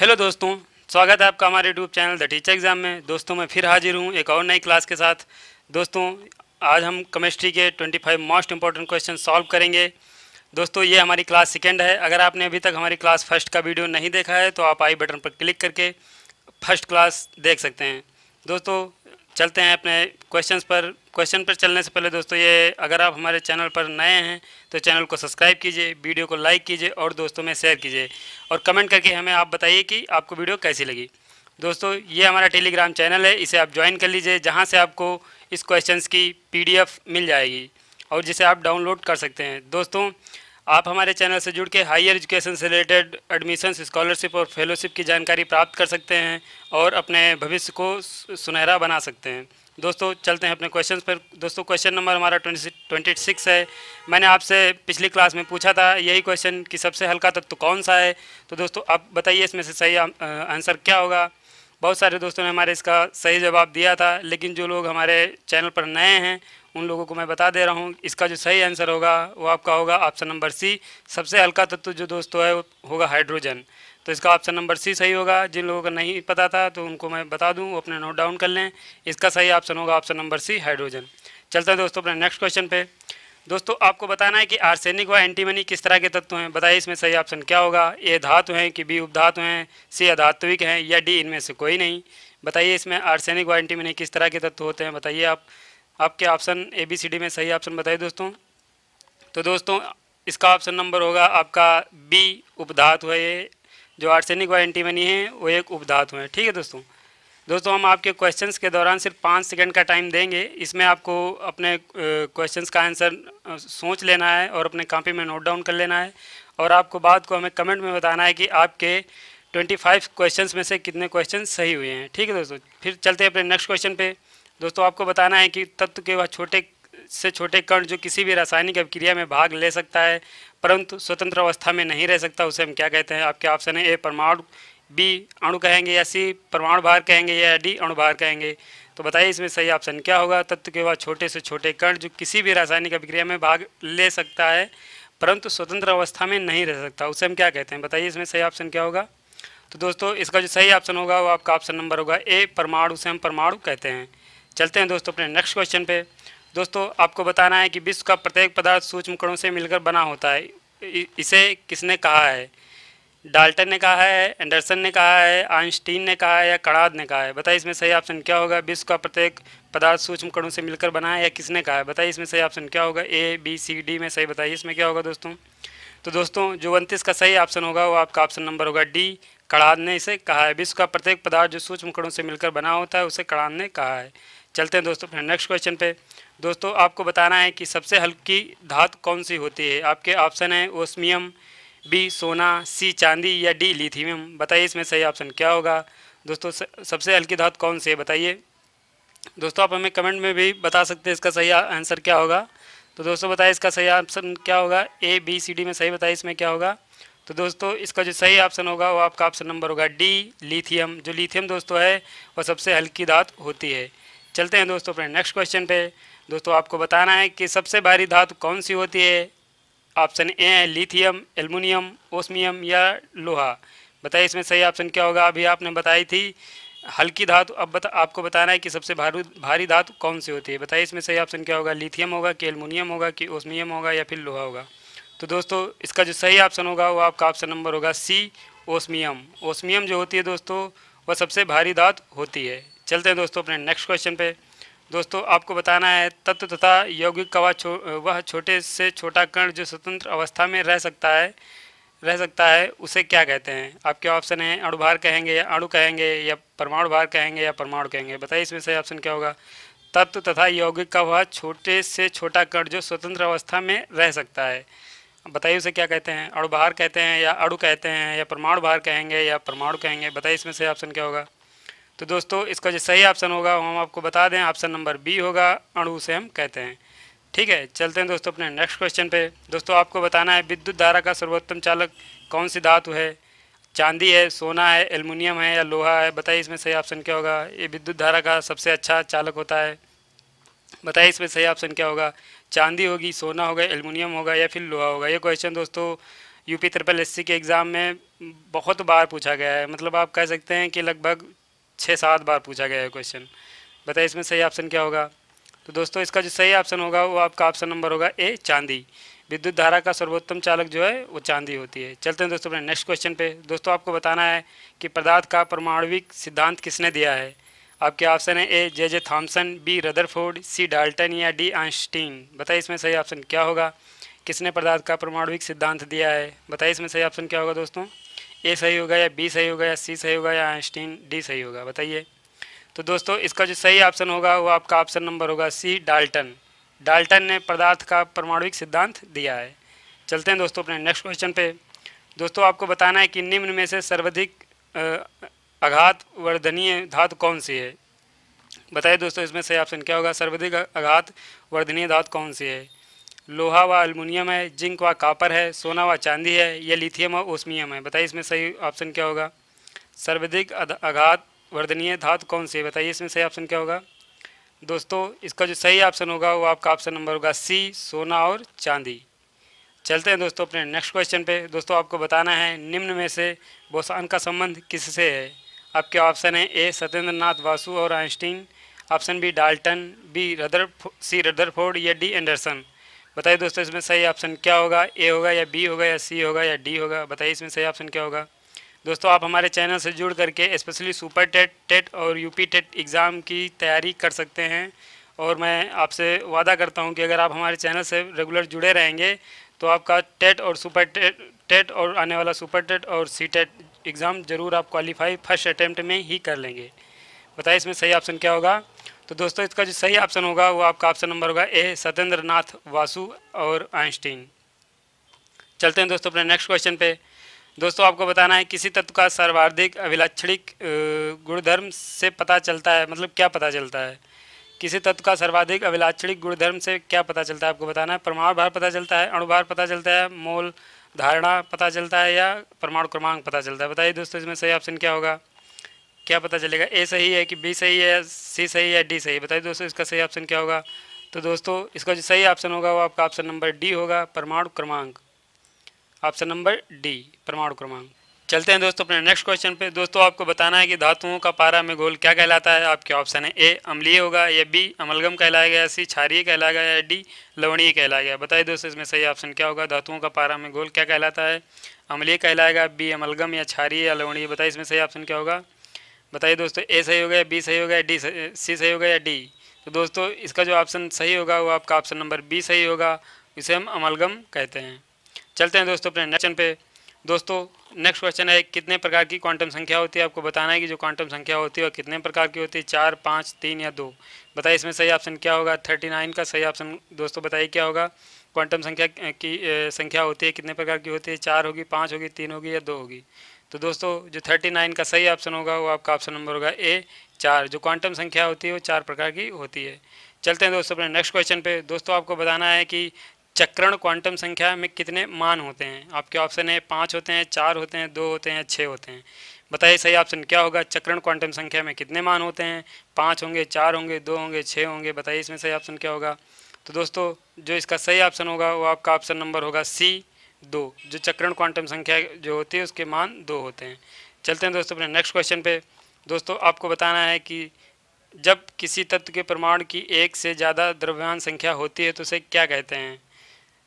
hello दोस्तों स्वागत है आपका हमारे YouTube channel the teacher exam में दोस्तों मैं फिर हाजिर हूँ एक और नई क्लास के साथ दोस्तों आज हम केमिस्ट्री के 25 मोस्ट इंपॉर्टेंट क्वेश्चन सॉल्व करेंगे दोस्तों ये हमारी क्लास सेकेंड है अगर आपने अभी तक हमारी क्लास फर्स्ट का वीडियो नहीं देखा है तो आप आई बटन पर क्लिक करके फर्स्ट क्लास देख सकते हैं दोस्तों चलते हैं अपने क्वेश्चन पर क्वेश्चन पर चलने से पहले दोस्तों ये अगर आप हमारे चैनल पर नए हैं तो चैनल को सब्सक्राइब कीजिए वीडियो को लाइक कीजिए और दोस्तों में शेयर कीजिए और कमेंट करके हमें आप बताइए कि आपको वीडियो कैसी लगी दोस्तों ये हमारा टेलीग्राम चैनल है इसे आप ज्वाइन कर लीजिए जहाँ से आपको इस क्वेश्चन की पी मिल जाएगी और जिसे आप डाउनलोड कर सकते हैं दोस्तों आप हमारे चैनल से जुड़ के हायर एजुकेशन से रिलेटेड एडमिशन स्कॉलरशिप और फेलोशिप की जानकारी प्राप्त कर सकते हैं और अपने भविष्य को सुनहरा बना सकते हैं दोस्तों चलते हैं अपने क्वेश्चन पर दोस्तों क्वेश्चन नंबर हमारा ट्वेंटी सिक्स है मैंने आपसे पिछली क्लास में पूछा था यही क्वेश्चन कि सबसे हल्का तत्व कौन सा है तो दोस्तों आप बताइए इसमें से सही आंसर क्या होगा बहुत सारे दोस्तों ने हमारे इसका सही जवाब दिया था लेकिन जो लोग हमारे चैनल पर नए हैं उन लोगों को मैं बता दे रहा हूँ इसका जो सही आंसर होगा वो आपका होगा ऑप्शन नंबर सी सबसे हल्का तत्व जो दोस्तों है होगा हाइड्रोजन तो इसका ऑप्शन नंबर सी सही होगा जिन लोगों को नहीं पता था तो उनको मैं बता दूँ वो अपने नोट डाउन कर लें इसका सही ऑप्शन होगा ऑप्शन नंबर सी हाइड्रोजन चलते हैं दोस्तों अपने नेक्स्ट क्वेश्चन पे दोस्तों आपको बताना है कि आर्सेनिक व एंटीमनी किस तरह के तत्व हैं बताइए इसमें सही ऑप्शन क्या होगा ए धातु हैं कि बी उपधातु हैं सी अधात्विक हैं या डी इनमें से कोई नहीं बताइए इसमें आर्सेनिक व एंटीमनी किस तरह के तत्व होते हैं बताइए आप आपके option A B C D में सही ऑप्शन बताइए दोस्तों तो दोस्तों इसका ऑप्शन नंबर होगा आपका बी उपधातु है ये जो आर्सेनिक व एंटीमनी है वो एक उपधातु है ठीक है दोस्तों दोस्तों हम आपके क्वेश्चंस के दौरान सिर्फ पाँच सेकंड का टाइम देंगे इसमें आपको अपने क्वेश्चंस का आंसर सोच लेना है और अपने कापी में नोट डाउन कर लेना है और आपको बात को हमें कमेंट में बताना है कि आपके ट्वेंटी फाइव में से कितने क्वेश्चन सही हुए हैं ठीक है दोस्तों फिर चलते हैं अपने नेक्स्ट क्वेश्चन पर दोस्तों आपको बताना है कि तत्व के वह छोटे से छोटे कण जो किसी भी रासायनिक अभिक्रिया में भाग ले सकता है परंतु स्वतंत्र अवस्था में नहीं रह सकता उसे हम क्या कहते हैं आपके ऑप्शन है ए परमाणु बी अणु कहेंगे या सी परमाणु भार कहेंगे या डी अणु भार कहेंगे तो बताइए इसमें सही ऑप्शन क्या होगा तत्व के वह छोटे से छोटे कण जो किसी भी रासायनिक अभिक्रिया में भाग ले सकता है परंतु स्वतंत्र अवस्था में नहीं रह सकता उसे हम क्या कहते हैं बताइए इसमें सही ऑप्शन क्या होगा तो दोस्तों इसका जो सही ऑप्शन होगा वो आपका ऑप्शन नंबर होगा ए परमाणु उसे हम परमाणु कहते हैं चलते हैं दोस्तों अपने नेक्स्ट क्वेश्चन पे दोस्तों आपको बताना है कि विश्व का प्रत्येक पदार्थ सूक्ष्म कणों से मिलकर बना होता है इसे किसने कहा है डाल्टन ने कहा है एंडरसन ने कहा है आइंस्टीन ने कहा है या कड़ाद ने कहा है बताइए इसमें सही ऑप्शन क्या होगा विश्व का प्रत्येक पदार्थ सूक्ष्म कणों से मिलकर बना है या किसने कहा है बताइए इसमें सही ऑप्शन क्या होगा ए बी सी डी में सही बताइए इसमें क्या होगा दोस्तों तो दोस्तों जो उनतीस का सही ऑप्शन होगा वो आपका ऑप्शन नंबर होगा डी कड़ाद ने इसे कहा है विश्व का प्रत्येक पदार्थ जो सूक्ष्म कणों से मिलकर बना होता है उसे कड़ाद ने कहा है चलते हैं दोस्तों अपने नेक्स्ट क्वेश्चन पे दोस्तों आपको बताना है कि सबसे हल्की धातु कौन सी होती है आपके ऑप्शन है ओस्मियम बी सोना सी चांदी या डी लिथियम बताइए इसमें सही ऑप्शन क्या होगा दोस्तों सबसे हल्की धातु कौन सी है बताइए दोस्तों आप हमें कमेंट में भी बता सकते हैं इसका सही आंसर क्या होगा तो दोस्तों बताइए इसका सही ऑप्शन क्या होगा ए बी सी डी में सही बताइए इसमें क्या होगा तो दोस्तों इसका जो सही ऑप्शन होगा वो आपका ऑप्शन नंबर होगा डी लिथियम जो लिथियम दोस्तों है वह सबसे हल्की धातु होती है चलते हैं दोस्तों फ्रेंड नेक्स्ट क्वेश्चन पे दोस्तों आपको बताना है कि सबसे भारी धातु कौन सी होती है ऑप्शन ए है लिथियम एल्युमिनियम ओस्मियम या लोहा बताइए इसमें सही ऑप्शन क्या होगा अभी आपने बताई थी हल्की धातु अब बता आपको बताना है कि सबसे भारू भारी धातु कौन सी होती है बताइए इसमें सही ऑप्शन क्या होगा लिथियम होगा कि एल्युमिनियम होगा कि ओस्मियम होगा या फिर लोहा होगा तो दोस्तों इसका जो सही ऑप्शन होगा वो आपका ऑप्शन नंबर होगा सी ओस्मियम ओस्मियम जो होती है दोस्तों वह सबसे भारी धातु होती है चलते हैं दोस्तों अपने नेक्स्ट क्वेश्चन पे दोस्तों आपको बताना है तत्व तथा यौगिक का छो, वह छोटे से छोटा कण जो स्वतंत्र अवस्था में रह सकता है रह सकता है उसे क्या कहते हैं आपके ऑप्शन है अणुभार कहेंगे या अणु कहेंगे या परमाणु भार कहेंगे या परमाणु कहेंगे बताइए इसमें से ऑप्शन क्या होगा तत्व तथा यौगिक का वह छोटे से छोटा कण जो स्वतंत्र अवस्था में रह सकता है बताइए उसे क्या कहते हैं अणुभार कहते हैं या अणु कहते हैं या परमाणु भार कहेंगे या परमाणु कहेंगे बताइए इसमें से ऑप्शन क्या होगा तो दोस्तों इसका जो सही ऑप्शन होगा वो हम आपको बता दें ऑप्शन नंबर बी होगा अणु से हम कहते हैं ठीक है चलते हैं दोस्तों अपने नेक्स्ट क्वेश्चन पे दोस्तों आपको बताना है विद्युत धारा का सर्वोत्तम चालक कौन सी धातु है चांदी है सोना है एल्युमिनियम है या लोहा है बताइए इसमें सही ऑप्शन क्या होगा ये विद्युत धारा का सबसे अच्छा चालक होता है बताइए इसमें सही ऑप्शन क्या होगा चांदी होगी सोना होगा एल्युमिनियम होगा या फिर लोहा होगा ये क्वेश्चन दोस्तों यूपी ट्रिपल एस के एग्ज़ाम में बहुत बार पूछा गया है मतलब आप कह सकते हैं कि लगभग छः सात बार पूछा गया है क्वेश्चन बताइए इसमें सही ऑप्शन क्या होगा तो दोस्तों इसका जो सही ऑप्शन होगा वो आपका ऑप्शन नंबर होगा ए चांदी विद्युत धारा का सर्वोत्तम चालक जो है वो चांदी होती है चलते हैं दोस्तों अपने नेक्स्ट क्वेश्चन पे दोस्तों आपको बताना है कि पदार्थ का परमाणुविक सिद्धांत किसने दिया है आपके ऑप्शन है A J J Thomson B Rutherford C Dalton या डी आइंस्टीन बताइए इसमें सही ऑप्शन क्या होगा किसने पदार्थ का परमाणुविक सिद्धांत दिया है बताइए इसमें सही ऑप्शन क्या होगा दोस्तों ए सही होगा या बी सही होगा या सी सही होगा या आइंस्टीन डी सही होगा बताइए तो दोस्तों इसका जो सही ऑप्शन होगा वो आपका ऑप्शन नंबर होगा सी डाल्टन डाल्टन ने पदार्थ का परमाणुिक सिद्धांत दिया है चलते हैं दोस्तों अपने नेक्स्ट क्वेश्चन पे दोस्तों आपको बताना है कि निम्न में से सर्वाधिक आघात वर्धनीय धातु कौन सी है बताइए दोस्तों इसमें सही ऑप्शन क्या होगा सर्वाधिक आघात वर्धनीय धातु कौन सी है लोहा व अल्मोनियम है जिंक व कापर है सोना व चांदी है या लिथियम व ओस्मियम है बताइए इसमें सही ऑप्शन क्या होगा सर्वाधिक आघात वर्धनीय धातु कौन सी है बताइए इसमें सही ऑप्शन क्या होगा दोस्तों इसका जो सही ऑप्शन होगा वो आपका ऑप्शन नंबर होगा सी सोना और चांदी चलते हैं दोस्तों अपने नेक्स्ट क्वेश्चन पे दोस्तों आपको बताना है निम्न में से बोसान का संबंध किससे है आपके ऑप्शन है ए सत्येंद्र नाथ वासु और Einstein option B Dalton B Rutherford C Rutherford या डी एंडरसन बताइए दोस्तों इसमें सही ऑप्शन क्या होगा ए होगा या बी होगा या सी होगा या डी होगा बताइए इसमें सही ऑप्शन क्या होगा दोस्तों आप हमारे चैनल से जुड़ करके स्पेशली सुपर टेट टेट और यूपी टेट एग्ज़ाम की तैयारी कर सकते हैं और मैं आपसे वादा करता हूं कि अगर आप हमारे चैनल से रेगुलर जुड़े रहेंगे तो आपका टेट और सुपर टेट टेट और आने वाला सुपर टेट और सी टेट एग्ज़ाम ज़रूर आप क्वालिफाई फर्स्ट अटैम्प्ट में ही कर लेंगे बताइए इसमें सही ऑप्शन क्या होगा तो दोस्तों इसका जो सही ऑप्शन होगा वो आपका ऑप्शन नंबर होगा ए सत्येंद्र नाथ वासु और आइंस्टीन चलते हैं दोस्तों अपने नेक्स्ट क्वेश्चन पे दोस्तों आपको बताना है किसी तत्व का सर्वाधिक अभिलक्षणिक गुणधर्म से पता चलता है मतलब क्या पता चलता है किसी तत्व का सर्वाधिक अभिलाक्षणिक गुणधर्म से क्या पता चलता है आपको बताना है परमाणु भार पता चलता है अणुभार पता चलता है मोल धारणा पता चलता है या परमाणु क्रमांक पता चलता है बताइए दोस्तों इसमें सही ऑप्शन क्या होगा क्या पता चलेगा ए सही है कि बी सही है सी सही है डी सही है बताइए दोस्तों इसका सही ऑप्शन क्या होगा तो दोस्तों इसका जो सही ऑप्शन होगा वो आपका ऑप्शन नंबर डी होगा परमाणु क्रमांक ऑप्शन नंबर डी परमाणु क्रमांक चलते हैं दोस्तों अपने नेक्स्ट क्वेश्चन पे दोस्तों आपको बताना है कि धातुओं का पारा में गोल क्या कहलाता है आपके ऑप्शन है ए अम्लीय होगा या बी अमलगम कहलाया गया सी क्षारीय कहलाया गया या डी लवणीय कहलाया गया बताइए दोस्तों इसमें सही ऑप्शन क्या होगा धातुओं का पारा में गोल क्या कहलाता है अम्लीय कहलाएगा बी अमलगम या क्षारीय या लवणीय बताइए इसमें सही ऑप्शन क्या होगा बताइए दोस्तों ए सही हो गया बी सही हो गया डी सी सही हो गया या डी तो दोस्तों इसका जो ऑप्शन सही होगा वो आपका ऑप्शन नंबर बी सही होगा इसे हम अमलगम कहते हैं चलते हैं दोस्तों अपने नेक्स्ट पे दोस्तों नेक्स्ट क्वेश्चन है कितने प्रकार की क्वांटम संख्या होती है आपको बताना है कि जो क्वांटम संख्या होती है वह कितने प्रकार की होती है चार पाँच तीन या दो बताइए इसमें सही ऑप्शन क्या होगा थर्टी नाइन का सही ऑप्शन दोस्तों बताइए क्या होगा क्वांटम संख्या की संख्या होती है कितने प्रकार की होती है चार होगी पाँच होगी तीन होगी या दो होगी तो दोस्तों जो थर्टी नाइन का सही ऑप्शन होगा वो आपका ऑप्शन नंबर होगा ए चार जो क्वांटम संख्या होती है वो चार प्रकार की होती है चलते हैं दोस्तों अपने नेक्स्ट क्वेश्चन पे दोस्तों आपको बताना है कि चक्रण क्वांटम संख्या में कितने मान होते हैं आपके ऑप्शन है पाँच होते हैं चार होते हैं दो होते हैं छः होते हैं बताइए सही ऑप्शन क्या होगा चक्रण क्वांटम संख्या में कितने मान होते हैं पाँच होंगे चार होंगे दो होंगे छः होंगे बताइए इसमें सही ऑप्शन क्या होगा तो दोस्तों जो इसका सही ऑप्शन होगा वो आपका ऑप्शन नंबर होगा सी दो जो चक्रण क्वांटम संख्या जो होती है उसके मान दो होते हैं चलते हैं दोस्तों अपने नेक्स्ट क्वेश्चन पे दोस्तों आपको बताना है कि जब किसी तत्व के प्रमाण की एक से ज़्यादा द्रव्यमान संख्या होती है तो उसे क्या कहते हैं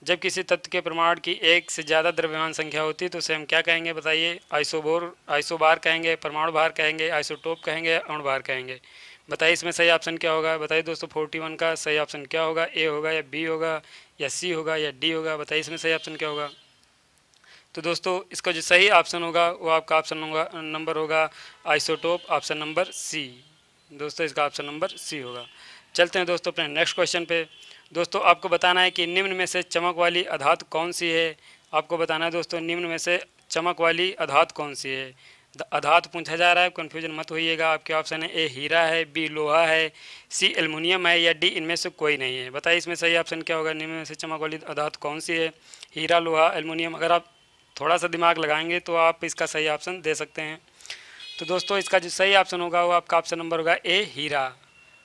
जब किसी तत्व के प्रमाण की एक से ज़्यादा द्रव्यमान संख्या होती है तो उसे हम क्या कहेंगे बताइए आइसोबोर आइसोबार कहेंगे परमाणु भार कहेंगे आइसोटोप कहेंगे अणुभार कहेंगे बताइए इसमें सही ऑप्शन क्या होगा बताइए दोस्तों फोर्टी वन का सही ऑप्शन क्या होगा ए होगा या बी होगा या सी होगा या डी होगा बताइए इसमें सही ऑप्शन क्या होगा तो दोस्तों इसका जो सही ऑप्शन होगा वो आपका ऑप्शन होगा नंबर होगा आइसोटोप ऑप्शन नंबर सी दोस्तों इसका ऑप्शन नंबर सी होगा चलते हैं दोस्तों अपने नेक्स्ट क्वेश्चन पे दोस्तों आपको बताना है कि निम्न में से चमक वाली अधात कौन सी है आपको बताना है दोस्तों निम्न में से चमक वाली अधात कौन सी है अधात पूछा जा रहा है कन्फ्यूजन मत होइएगा आपके ऑप्शन है ए हीरा है बी लोहा है सी एलमिनियम है या डी इनमें से कोई नहीं है बताइए इसमें सही ऑप्शन क्या होगा निम्न में से चमक वाली अधात कौन सी है हीरा लोहा एलमिनियम अगर आप थोड़ा सा दिमाग लगाएंगे तो आप इसका सही ऑप्शन दे सकते हैं तो दोस्तों इसका जो सही ऑप्शन होगा वो आपका ऑप्शन नंबर होगा ए हीरा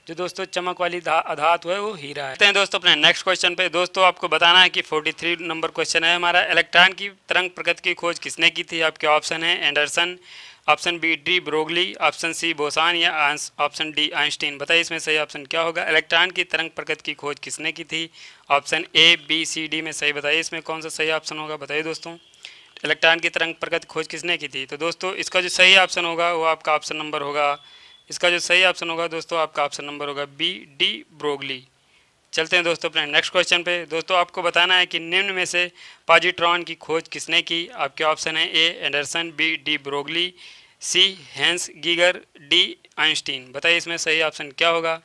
जो दोस्तों चमक वाली धातु है वो हीरा है हैं दोस्तों अपने नेक्स्ट क्वेश्चन पे दोस्तों आपको बताना है कि 43 नंबर क्वेश्चन है हमारा इलेक्ट्रॉन की तरंग प्रकृति की खोज किसने की थी आपके ऑप्शन है Anderson option B de Broglie option C boson या ऑप्शन डी आइंस्टीन बताइए इसमें सही ऑप्शन क्या होगा इलेक्ट्रॉन की तरंग प्रकृति की खोज किसने की थी option A B C D में सही बताइए इसमें कौन सा सही ऑप्शन होगा बताइए दोस्तों इलेक्ट्रॉन की तरंग प्रगति खोज किसने की थी तो दोस्तों इसका जो सही ऑप्शन होगा वो आपका ऑप्शन नंबर होगा इसका जो सही ऑप्शन होगा दोस्तों आपका ऑप्शन नंबर होगा बी डी ब्रोगली चलते हैं दोस्तों अपने नेक्स्ट क्वेश्चन पे दोस्तों आपको बताना है कि निम्न में से पॉजिट्रॉन की खोज किसने की आपके ऑप्शन है A Anderson B de Broglie C Hans Geiger D Einstein बताइए इसमें सही ऑप्शन क्या होगा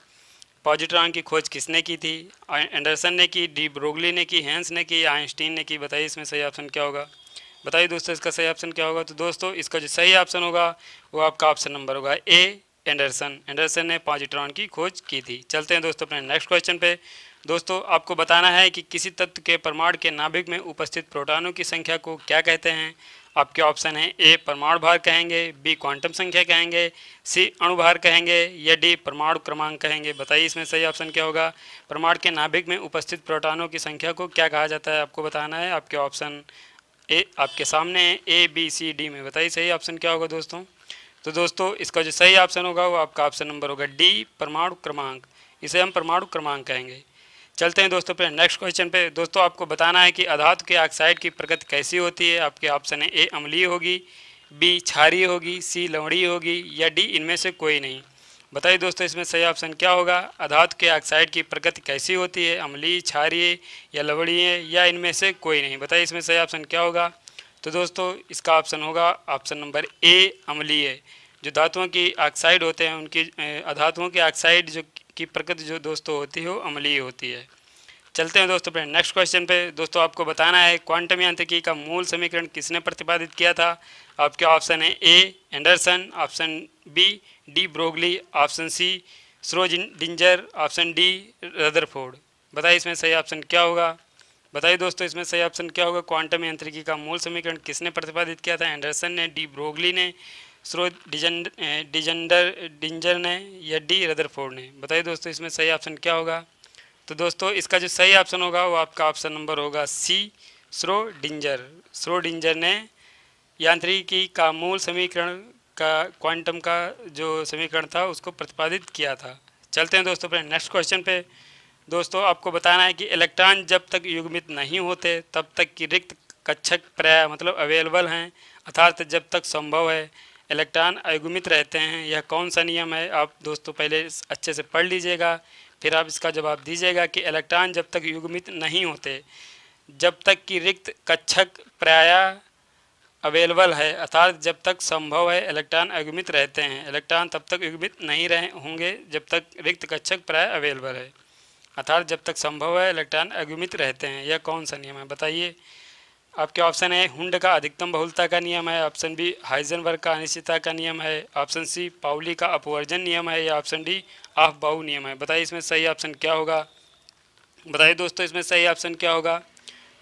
पॉजिट्रॉन की खोज किसने की थी एंडरसन ने की डी ब्रोगली ने की हैंस ने की आइंस्टीन ने की बताइए इसमें सही ऑप्शन क्या होगा बताइए दोस्तों इसका सही ऑप्शन क्या होगा तो दोस्तों इसका जो सही ऑप्शन होगा वो आपका ऑप्शन नंबर होगा ए एंडरसन एंडरसन ने पाँच इलेक्ट्रॉन की खोज की थी चलते हैं दोस्तों अपने नेक्स्ट क्वेश्चन पे दोस्तों आपको बताना है कि किसी तत्व के परमाणु के नाभिक में उपस्थित प्रोटॉनों की संख्या को क्या कहते हैं आपके ऑप्शन है ए परमाणु भार कहेंगे बी क्वांटम संख्या कहेंगे सी अणुभार कहेंगे या डी परमाणु क्रमांक कहेंगे बताइए इसमें सही ऑप्शन क्या होगा परमाणु के नाभिक में उपस्थित प्रोटॉनों की संख्या को क्या कहा जाता है आपको बताना है आपके ऑप्शन ए आपके सामने ए बी सी डी में बताइए सही ऑप्शन क्या होगा दोस्तों तो दोस्तों इसका जो सही ऑप्शन होगा वो आपका ऑप्शन नंबर होगा डी परमाणु क्रमांक इसे हम परमाणु क्रमांक कहेंगे चलते हैं दोस्तों पे नेक्स्ट क्वेश्चन पे दोस्तों आपको बताना है कि अधातु के ऑक्साइड की प्रगति कैसी होती है आपके ऑप्शन है ए अमली होगी बी छारी होगी सी लवड़ी होगी या डी इनमें से कोई नहीं बताइए दोस्तों इसमें सही ऑप्शन क्या होगा अधातु के ऑक्साइड की प्रकृति कैसी होती है अमली छारी या लवणीय या इनमें से कोई नहीं बताइए इसमें सही ऑप्शन क्या होगा तो दोस्तों इसका ऑप्शन होगा ऑप्शन नंबर ए अम्लीय जो धातुओं की ऑक्साइड होते हैं उनकी अधातुओं के ऑक्साइड जो की प्रकृति जो दोस्तों होती है वो अम्लीय होती है चलते हैं दोस्तों नेक्स्ट क्वेश्चन पे दोस्तों आपको बताना है क्वांटम यांत्रिकी का मूल समीकरण किसने प्रतिपादित किया था आपके ऑप्शन है A Anderson option B de Broglie option C Schrodinger option D Rutherford बताइए इसमें सही ऑप्शन क्या होगा बताइए दोस्तों इसमें सही ऑप्शन क्या होगा क्वांटम यांत्रिकी का मूल समीकरण किसने प्रतिपादित किया था एंडरसन ने डी ब्रोगली ने स्रोत डिजेंडर डिंजर ने या डी रदरफोर्ड ने बताइए दोस्तों इसमें सही ऑप्शन क्या होगा तो दोस्तों इसका जो सही ऑप्शन होगा वो आपका ऑप्शन नंबर होगा सी स्रो डिंजर स्रो डिंजर ने यांत्रिकी का मूल समीकरण का क्वांटम का जो समीकरण था उसको प्रतिपादित किया था चलते हैं दोस्तों अपने नेक्स्ट क्वेश्चन पे दोस्तों आपको बताना है कि इलेक्ट्रॉन जब तक युग्मित नहीं होते तब तक कि रिक्त कक्षक पर्याय मतलब अवेलेबल हैं अर्थात जब तक संभव है इलेक्ट्रॉन अयुग्मित रहते हैं यह कौन सा नियम है आप दोस्तों पहले अच्छे से पढ़ लीजिएगा फिर आप इसका जवाब दीजिएगा कि इलेक्ट्रॉन जब तक युग्मित नहीं होते जब तक कि रिक्त कक्षक प्राय अवेलेबल है अर्थात जब तक संभव है इलेक्ट्रॉन युग्मित रहते हैं इलेक्ट्रॉन तब तक युग्मित नहीं रहे होंगे जब तक रिक्त कक्षक प्राय अवेलेबल है अर्थात जब तक संभव है इलेक्ट्रॉन युग्मित रहते हैं यह कौन सा नियम है बताइए आपके ऑप्शन है हुंड का अधिकतम बहुलता का नियम है ऑप्शन बी वर्ग का अनिश्चितता का नियम है ऑप्शन सी पाउली का अपवर्जन नियम है या ऑप्शन डी आफ बाहू नियम है बताइए इसमें सही ऑप्शन क्या होगा बताइए दोस्तों इसमें सही ऑप्शन क्या होगा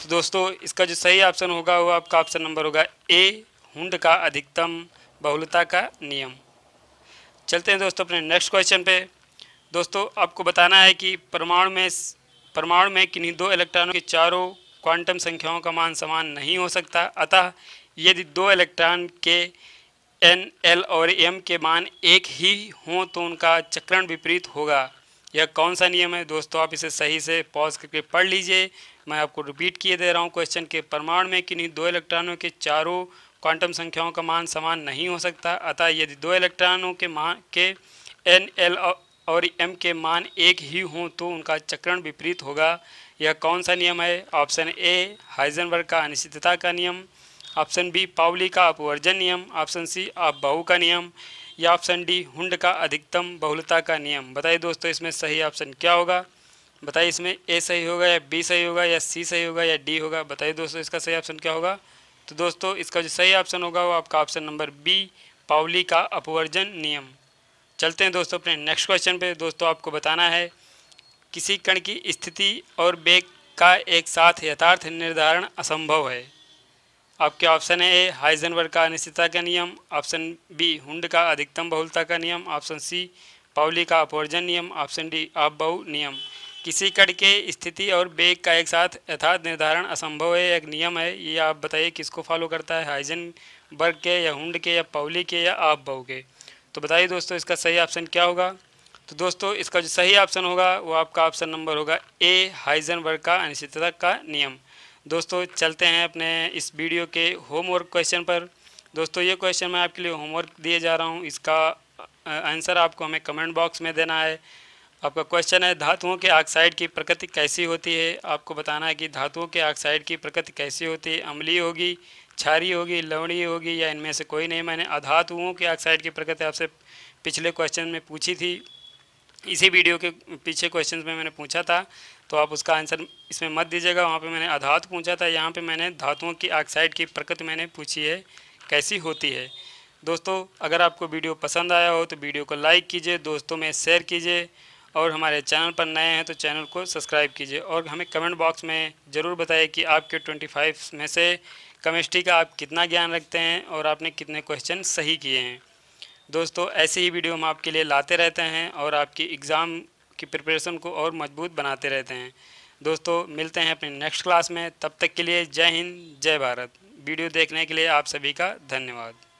तो दोस्तों इसका जो सही ऑप्शन होगा वो आपका ऑप्शन नंबर होगा ए हुंड का अधिकतम बहुलता का नियम चलते हैं दोस्तों अपने नेक्स्ट क्वेश्चन पे दोस्तों आपको बताना है कि परमाणु में परमाणु में किन्हीं दो इलेक्ट्रॉनों के चारों क्वांटम संख्याओं का मान समान नहीं हो सकता अतः यदि दो इलेक्ट्रॉन के एन एल और एम के मान एक ही हों तो उनका चक्रण विपरीत होगा यह कौन सा नियम है दोस्तों आप इसे सही से पॉज करके पढ़ लीजिए मैं आपको रिपीट किए दे रहा हूँ क्वेश्चन के प्रमाण में नहीं दो इलेक्ट्रॉनों के चारों क्वांटम संख्याओं का मान समान नहीं हो सकता अतः यदि दो इलेक्ट्रॉनों के मान के एन एल और एम के मान एक ही हों तो उनका चक्रण विपरीत होगा यह कौन सा नियम है ऑप्शन ए हाइजनबर्ग का अनिश्चितता का नियम ऑप्शन बी पावली का अपवर्जन नियम ऑप्शन सी आप बहु का नियम या ऑप्शन डी हुंड का अधिकतम बहुलता का नियम बताइए दोस्तों इसमें सही ऑप्शन क्या होगा बताइए इसमें ए सही होगा या बी सही होगा या सी सही होगा या डी होगा बताइए दोस्तों इसका सही ऑप्शन क्या होगा तो दोस्तों इसका जो सही ऑप्शन होगा वो आपका ऑप्शन नंबर बी पावली का अपवर्जन नियम चलते हैं दोस्तों अपने नेक्स्ट क्वेश्चन पे दोस्तों आपको बताना है किसी कण की स्थिति और बेग का एक साथ यथार्थ निर्धारण असंभव है आपके ऑप्शन है ए हाइजनवर का अनिश्चितता का नियम ऑप्शन बी हुंड का अधिकतम बहुलता का नियम ऑप्शन सी पावली का अपवर्जन नियम ऑप्शन डी आप बहु नियम किसी कण के स्थिति और बेग का एक साथ यथार्थ निर्धारण असंभव है एक नियम है ये आप बताइए किसको फॉलो करता है हाइजन बर्ग के या हुंड के या पौली के या आप बहु के तो बताइए दोस्तों इसका सही ऑप्शन क्या होगा तो दोस्तों इसका जो सही ऑप्शन होगा वो आपका ऑप्शन नंबर होगा ए वर्ग का अनिश्चितता का नियम दोस्तों चलते हैं अपने इस वीडियो के होमवर्क क्वेश्चन पर दोस्तों ये क्वेश्चन मैं आपके लिए होमवर्क दिए जा रहा हूँ इसका आंसर आपको हमें कमेंट बॉक्स में देना है आपका क्वेश्चन है धातुओं के ऑक्साइड की प्रकृति कैसी होती है आपको बताना है कि धातुओं के ऑक्साइड की प्रकृति कैसी होती है अमली होगी छारी होगी लवणीय होगी या इनमें से कोई नहीं मैंने अधातुओं के ऑक्साइड की प्रकृति आपसे पिछले क्वेश्चन में पूछी थी इसी वीडियो के पीछे क्वेश्चन में मैंने पूछा था तो आप उसका आंसर इसमें मत दीजिएगा वहाँ पर मैंने अधातु पूछा था यहाँ पर मैंने धातुओं की ऑक्साइड की प्रकृति मैंने पूछी है कैसी होती है दोस्तों अगर आपको वीडियो पसंद आया हो तो वीडियो को लाइक कीजिए दोस्तों में शेयर कीजिए और हमारे चैनल पर नए हैं तो चैनल को सब्सक्राइब कीजिए और हमें कमेंट बॉक्स में ज़रूर बताइए कि आपके 25 में से केमिस्ट्री का आप कितना ज्ञान रखते हैं और आपने कितने क्वेश्चन सही किए हैं दोस्तों ऐसे ही वीडियो हम आपके लिए लाते रहते हैं और आपकी एग्ज़ाम की प्रिपरेशन को और मजबूत बनाते रहते हैं दोस्तों मिलते हैं अपने नेक्स्ट क्लास में तब तक के लिए जय हिंद जय भारत वीडियो देखने के लिए आप सभी का धन्यवाद